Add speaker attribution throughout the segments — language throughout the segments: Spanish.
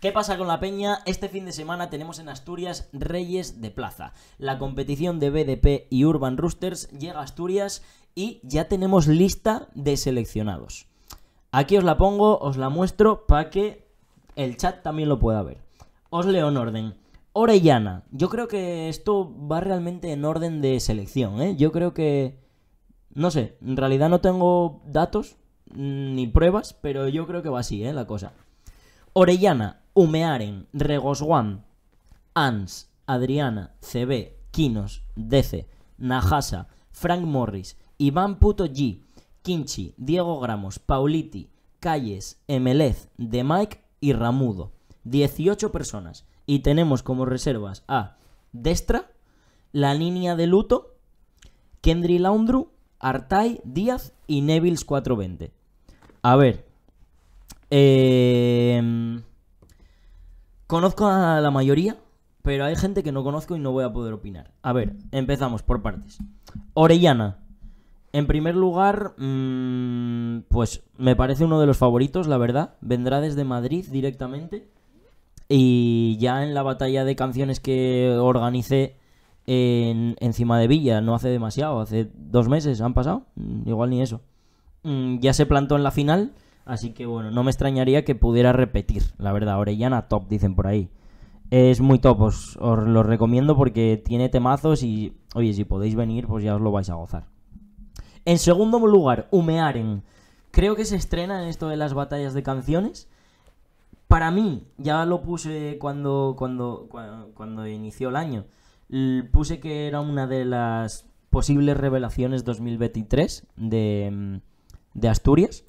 Speaker 1: ¿Qué pasa con la Peña? Este fin de semana tenemos en Asturias Reyes de Plaza. La competición de BDP y Urban Roosters llega a Asturias y ya tenemos lista de seleccionados. Aquí os la pongo, os la muestro para que el chat también lo pueda ver. Os leo en orden. Orellana. Yo creo que esto va realmente en orden de selección, ¿eh? Yo creo que... No sé, en realidad no tengo datos mm, ni pruebas, pero yo creo que va así, ¿eh? La cosa. Orellana, Humearen, Regoswan, Ans, Adriana, CB, Quinos, DC, Najasa, Frank Morris, Iván Puto G, Kinchi, Diego Gramos, Pauliti, Calles, Emelez, De Mike y Ramudo. 18 personas. Y tenemos como reservas a Destra, La Línea de Luto, Kendri Laundru, Artai, Díaz y Nevils 420. A ver. Eh... Conozco a la mayoría, pero hay gente que no conozco y no voy a poder opinar. A ver, empezamos por partes. Orellana. En primer lugar, mm, pues me parece uno de los favoritos, la verdad. Vendrá desde Madrid directamente. Y ya en la batalla de canciones que organicé en, encima de Villa, no hace demasiado, hace dos meses, han pasado, mm, igual ni eso. Mm, ya se plantó en la final Así que bueno, no me extrañaría que pudiera repetir, la verdad. Orellana top, dicen por ahí. Es muy top, os, lo recomiendo porque tiene temazos y, oye, si podéis venir, pues ya os lo vais a gozar. En segundo lugar, Humearen. Creo que se estrena en esto de las batallas de canciones. Para mí, ya lo puse cuando, cuando, cuando, inició el año, puse que era una de las posibles revelaciones 2023 mm, de Asturias.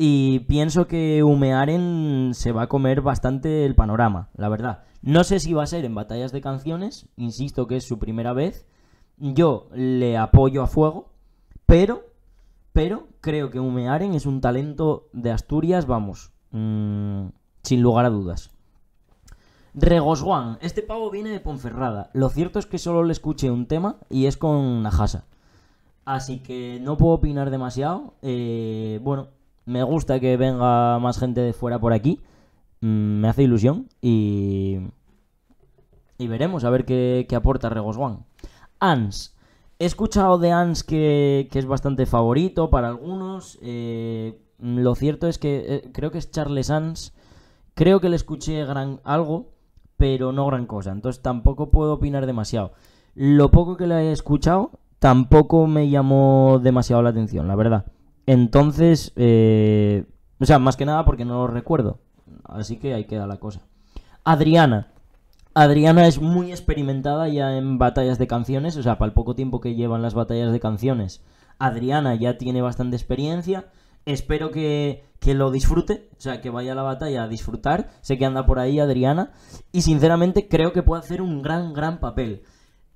Speaker 1: Y pienso que Humearen se va a comer bastante el panorama, la verdad. No sé si va a ser en batallas de canciones, insisto que es su primera vez. Yo le apoyo a fuego, pero, pero creo que Humearen es un talento de Asturias, vamos, mm, sin lugar a dudas. Regoswan, este pavo viene de Ponferrada. Lo cierto es que solo le escuché un tema y es con Najasa. Así que no puedo opinar demasiado. Eh, bueno, me gusta que venga más gente de fuera por aquí. Mm, me hace ilusión y. Y veremos a ver qué, aporta aporta One. Ans. He escuchado de Ans que, es bastante favorito para algunos. Eh, lo cierto es que eh, creo que es Charles Ans. Creo que le escuché gran, algo, pero no gran cosa. Entonces tampoco puedo opinar demasiado. Lo poco que le he escuchado tampoco me llamó demasiado la atención, la verdad. Entonces, eh, o sea, más que nada porque no lo recuerdo. Así que ahí queda la cosa. Adriana. Adriana es muy experimentada ya en batallas de canciones, o sea, para el poco tiempo que llevan las batallas de canciones. Adriana ya tiene bastante experiencia. Espero que, que, lo disfrute, o sea, que vaya a la batalla a disfrutar. Sé que anda por ahí Adriana. Y sinceramente creo que puede hacer un gran, gran papel.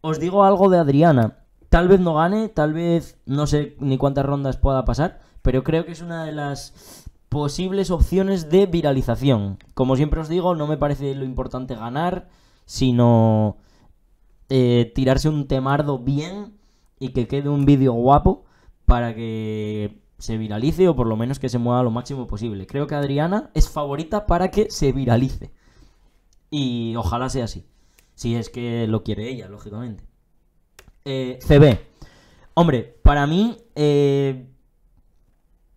Speaker 1: Os digo algo de Adriana. Tal vez no gane, tal vez no sé ni cuántas rondas pueda pasar, pero creo que es una de las posibles opciones de viralización. Como siempre os digo, no me parece lo importante ganar, sino eh, tirarse un temardo bien y que quede un vídeo guapo para que se viralice o por lo menos que se mueva lo máximo posible. Creo que Adriana es favorita para que se viralice. Y ojalá sea así. Si es que lo quiere ella, lógicamente. Eh, CB. Hombre, para mí... Eh,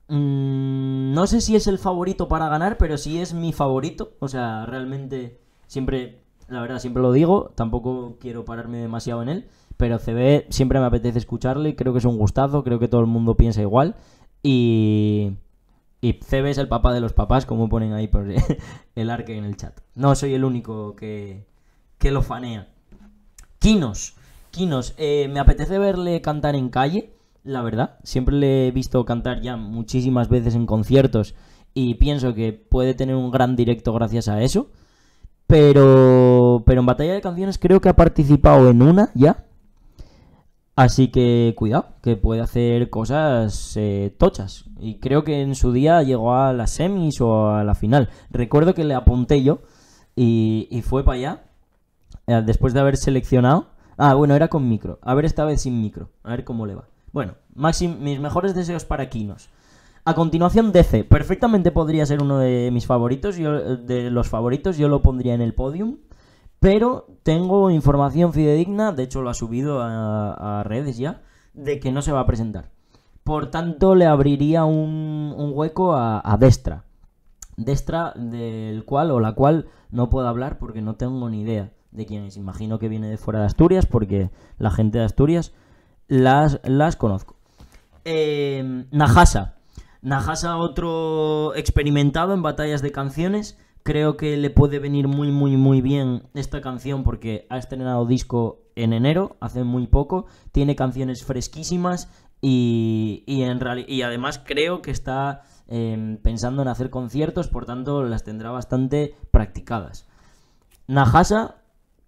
Speaker 1: mm, no sé si es el favorito para ganar, pero sí es mi favorito. O sea, realmente siempre, la verdad, siempre lo digo. Tampoco quiero pararme demasiado en él. Pero CB siempre me apetece escucharle. Creo que es un gustazo. Creo que todo el mundo piensa igual. Y... Y CB es el papá de los papás, como ponen ahí por el arque en el chat. No soy el único que, que lo fanea. Kinos. Eh, me apetece verle cantar en calle, la verdad. Siempre le he visto cantar ya muchísimas veces en conciertos y pienso que puede tener un gran directo gracias a eso. Pero, pero en batalla de canciones creo que ha participado en una ya. Así que cuidado, que puede hacer cosas eh, tochas. Y creo que en su día llegó a las semis o a la final. Recuerdo que le apunté yo y, fue para allá. Eh, después de haber seleccionado Ah, bueno, era con micro. A ver esta vez sin micro. A ver cómo le va. Bueno, Maxim, mis mejores deseos para Kinos. A continuación, DC. Perfectamente podría ser uno de mis favoritos. de los favoritos, yo lo pondría en el podium. Pero tengo información fidedigna, de hecho lo ha subido a, redes ya, de que no se va a presentar. Por tanto, le abriría un, hueco a Destra. Destra, del cual o la cual no puedo hablar porque no tengo ni idea de quienes imagino que viene de fuera de Asturias, porque la gente de Asturias las, las conozco. Eh, Najasa. Najasa, otro experimentado en batallas de canciones. Creo que le puede venir muy, muy, muy bien esta canción porque ha estrenado disco en enero, hace muy poco. Tiene canciones fresquísimas y, y, en y además creo que está em, pensando en hacer conciertos, por tanto las tendrá bastante practicadas. Najasa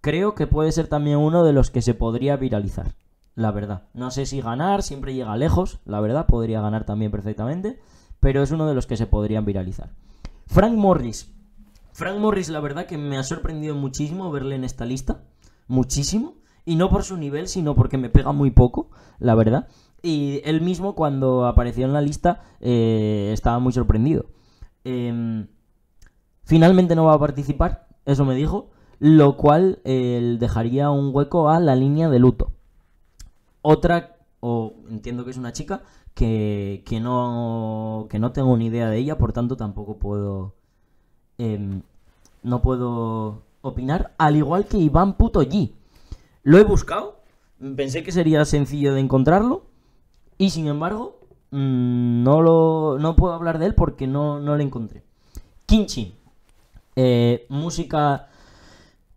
Speaker 1: creo que puede ser también uno de los que se podría viralizar, la verdad. No sé si ganar, siempre llega lejos, la verdad, podría ganar también perfectamente, pero es uno de los que se podrían viralizar. Frank Morris. Frank Morris, la verdad que me ha sorprendido muchísimo verle en esta lista, muchísimo, y no por su nivel, sino porque me pega muy poco, la verdad. Y él mismo cuando apareció en la lista eh, estaba muy sorprendido. Em, finalmente no va a participar, eso me dijo lo cual eh, dejaría un hueco a la línea de luto. Otra, o entiendo que es una chica, que, que, no, que no tengo ni idea de ella, por tanto tampoco puedo... Em, no puedo opinar, al igual que Iván Puto Lo he buscado, pensé que sería sencillo de encontrarlo, y sin embargo, mm, no, lo, no puedo hablar de él porque no, no lo encontré. Kinchi eh, música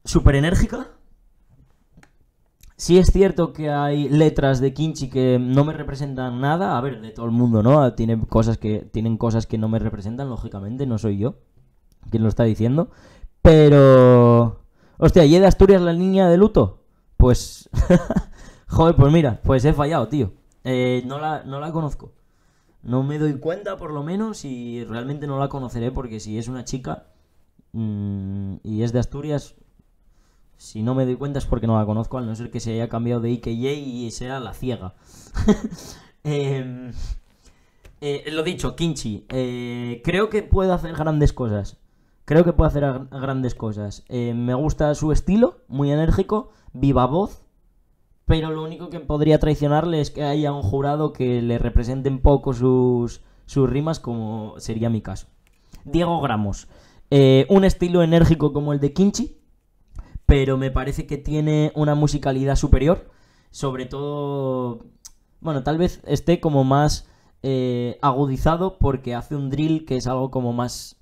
Speaker 1: súper enérgica. Sí es cierto que hay letras de Kinchi que no me representan nada. A ver, de todo el mundo, ¿no? Tiene cosas que, tienen cosas que no me representan, lógicamente, no soy yo quien lo está diciendo. Pero... Hostia, ¿y de Asturias la niña de luto? Pues... Joder, pues mira, pues he fallado, tío. Eh, no, la, no la conozco. No me doy cuenta, por lo menos, y realmente no la conoceré porque si es una chica mm, y es de Asturias, si no me doy cuenta es porque no la conozco, al no ser que se haya cambiado de IKJ y sea la ciega. Em, eh, lo dicho, Kinchi. Eh, creo que puede hacer grandes cosas. Creo que puede hacer grandes cosas. Em, me gusta su estilo, muy enérgico, viva voz. Pero lo único que podría traicionarle es que haya un jurado que le represente un poco sus, rimas, como sería mi caso. Diego Gramos. Eh, un estilo enérgico como el de Kinchi, pero me parece que tiene una musicalidad superior, sobre todo, bueno, tal vez esté como más eh, agudizado porque hace un drill que es algo como más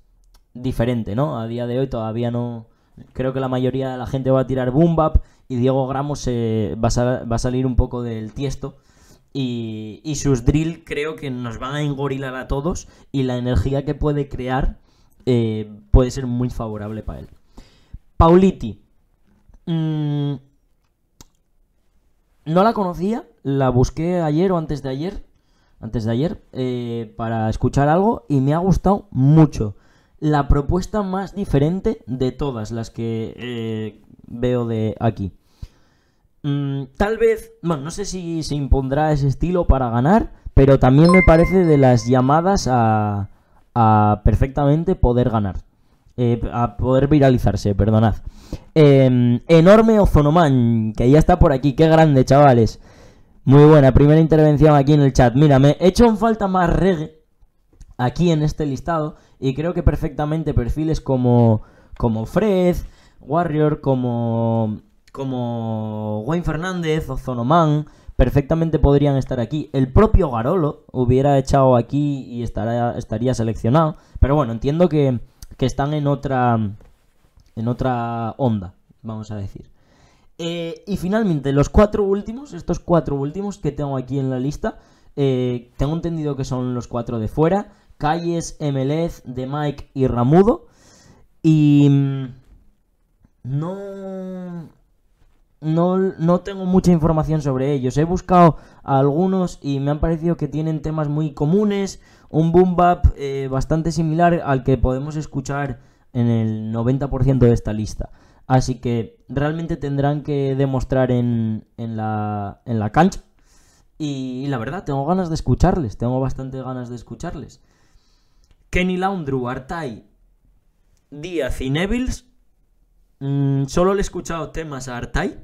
Speaker 1: diferente, ¿no? A día de hoy todavía no, creo que la mayoría de la gente va a tirar boom bap y Diego Gramos eh, va, a, salir un poco del tiesto. Y, sus drill creo que nos van a engorilar a todos y la energía que puede crear eh, puede ser muy favorable para él. Pauliti, Mm, no la conocía, la busqué ayer o antes de ayer, antes de ayer, eh, para escuchar algo y me ha gustado mucho. La propuesta más diferente de todas las que eh, veo de aquí. Mm, tal vez, bueno, no sé si se impondrá ese estilo para ganar, pero también me parece de las llamadas a perfectamente poder ganar. Eh, a poder viralizarse, perdonad. Em, enorme Ozonoman, que ya está por aquí, qué grande, chavales. Muy buena, primera intervención aquí en el chat. Mira, me he hecho en falta más reggae aquí en este listado y creo que perfectamente perfiles como, como Fred, Warrior, como, como Wayne Fernández, Ozonoman, perfectamente podrían estar aquí. El propio Garolo hubiera echado aquí y estaría seleccionado. Pero bueno, entiendo que que están en otra, en otra onda, vamos a decir. Eh, y finalmente, los cuatro últimos, estos cuatro últimos que tengo aquí en la lista, eh, tengo entendido que son los cuatro de fuera, Calles, Emelez, De Mike y Ramudo. Y... Mm, no... No, no, tengo mucha información sobre ellos. He buscado algunos y me han parecido que tienen temas muy comunes un boom bap eh, bastante similar al que podemos escuchar en el 90% de esta lista. Así que realmente tendrán que demostrar en, la, cancha. Y, la verdad, tengo ganas de escucharles, tengo bastante ganas de escucharles. Kenny Laundrew, Artai, Díaz y Nevils. Mm, solo le he escuchado temas a Artai.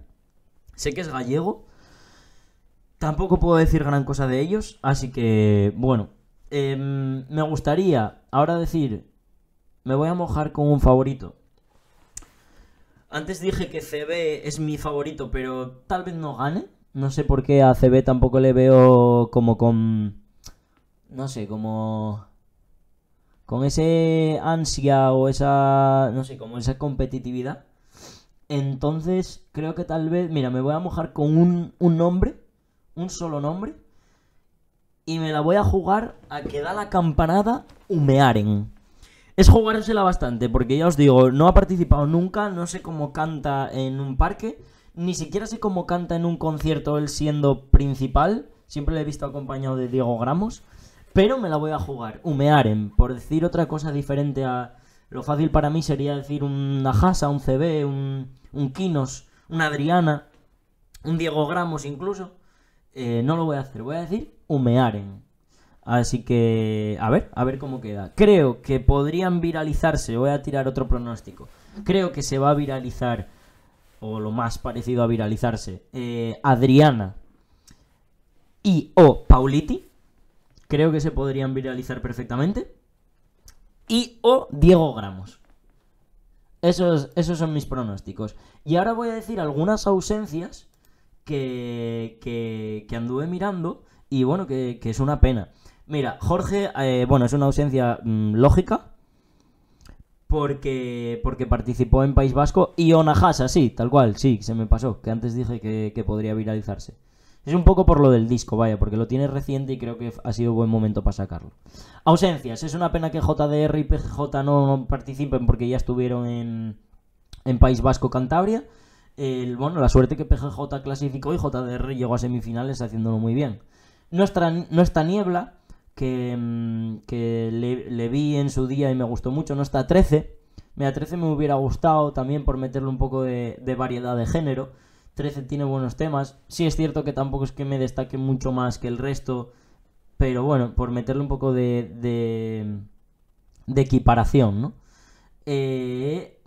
Speaker 1: Sé que es gallego. Tampoco puedo decir gran cosa de ellos. Así que, bueno, Em, me gustaría ahora decir, me voy a mojar con un favorito. Antes dije que CB es mi favorito, pero tal vez no gane. No sé por qué a CB tampoco le veo como con... No sé, como... Con ese ansia o esa... No sé, como esa competitividad. Entonces creo que tal vez... Mira, me voy a mojar con un nombre. Un solo nombre y me la voy a jugar a que da la campanada humearen. Es jugársela bastante, porque ya os digo, no ha participado nunca, no sé cómo canta en un parque, ni siquiera sé cómo canta en un concierto él siendo principal, siempre le he visto acompañado de Diego Gramos, pero me la voy a jugar, humearen, por decir otra cosa diferente a... Lo fácil para mí sería decir una Jasa, un CB, un, un Kinos, una Adriana, un Diego Gramos incluso. Eh, no lo voy a hacer, voy a decir humearen. Así que, a ver, a ver cómo queda. Creo que podrían viralizarse, voy a tirar otro pronóstico. Creo que se va a viralizar, o lo más parecido a viralizarse, eh, Adriana y o Pauliti. Creo que se podrían viralizar perfectamente. Y o Diego Gramos. Esos, esos son mis pronósticos. Y ahora voy a decir algunas ausencias que, que, que anduve mirando y bueno, que, es una pena. Mira, Jorge, eh, bueno, es una ausencia mm, lógica. Porque, porque participó en País Vasco y Onajasa, sí, tal cual, sí, se me pasó, que antes dije que, podría viralizarse. Es un poco por lo del disco, vaya, porque lo tiene reciente y creo que ha sido buen momento para sacarlo. Ausencias, es una pena que JDR y PJ no participen porque ya estuvieron en, en País Vasco Cantabria. El, bueno, la suerte que PGJ clasificó y JDR llegó a semifinales haciéndolo muy bien. Nuestra, está niebla, que, mm, que le, vi en su día y me gustó mucho, No está 13. A 13 me hubiera gustado también por meterle un poco de, variedad de género. 13 tiene buenos temas. Sí es cierto que tampoco es que me destaque mucho más que el resto, pero bueno, por meterle un poco de, de, equiparación, ¿no? Eh,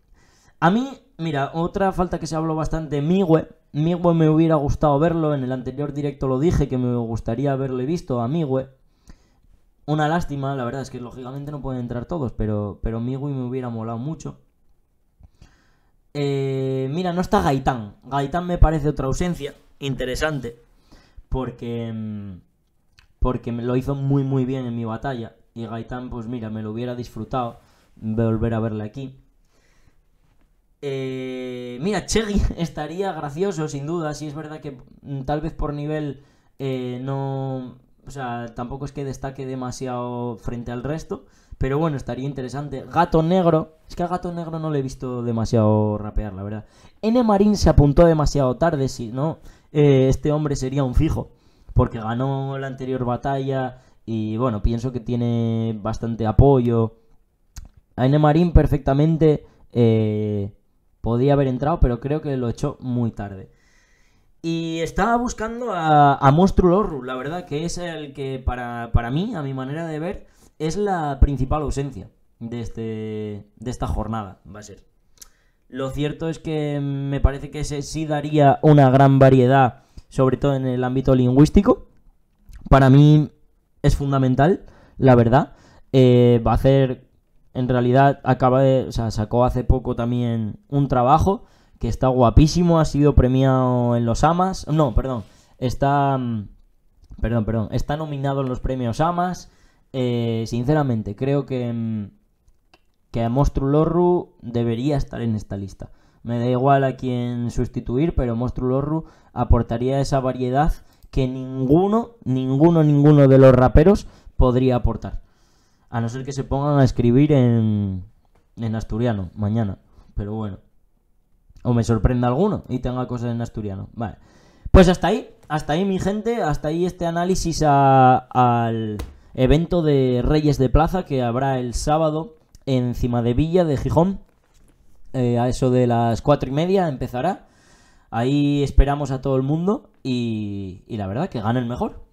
Speaker 1: a mí, mira, otra falta que se habló bastante, web Migue me hubiera gustado verlo, en el anterior directo lo dije que me gustaría haberle visto a Migue. Una lástima, la verdad es que lógicamente no pueden entrar todos, pero, pero Migui me hubiera molado mucho. Eh, mira, no está Gaitán. Gaitán me parece otra ausencia interesante, porque, mm, porque lo hizo muy muy bien en mi batalla. Y Gaitán, pues mira, me lo hubiera disfrutado volver a verle aquí. Eh, mira, Cheggy estaría gracioso, sin duda. Si es verdad que mm, tal vez por nivel eh, no... O sea, tampoco es que destaque demasiado frente al resto. Pero bueno, estaría interesante. Gato Negro. Es que a Gato Negro no le he visto demasiado rapear, la verdad. N. Marín se apuntó demasiado tarde, si no, eh, este hombre sería un fijo. Porque ganó la anterior batalla y bueno, pienso que tiene bastante apoyo. A N. Marín perfectamente... Eh, Podía haber entrado, pero creo que lo echó muy tarde. Y estaba buscando a, a Lorru, la verdad, que es el que para, para, mí, a mi manera de ver, es la principal ausencia de, este, de esta jornada, va a ser. Lo cierto es que me parece que ese sí daría una gran variedad, sobre todo en el ámbito lingüístico. Para mí es fundamental, la verdad. Eh, va a hacer en realidad acaba de, sacó hace poco también un trabajo que está guapísimo, ha sido premiado en los AMAS, no, perdón, está, mm, perdón, perdón, está nominado en los premios AMAS, eh, sinceramente, creo que, mm, que Monstru Lorru debería estar en esta lista. Me da igual a quién sustituir, pero Monstru Lorru aportaría esa variedad que ninguno, ninguno, ninguno de los raperos podría aportar. A no ser que se pongan a escribir en, en asturiano mañana. Pero bueno. O me sorprenda alguno y tenga cosas en asturiano. Vale. Pues hasta ahí. Hasta ahí, mi gente. Hasta ahí este análisis al evento de Reyes de Plaza que habrá el sábado encima de Villa de Gijón. Eh, a eso de las cuatro y media empezará. Ahí esperamos a todo el mundo y, y la verdad que gane el mejor.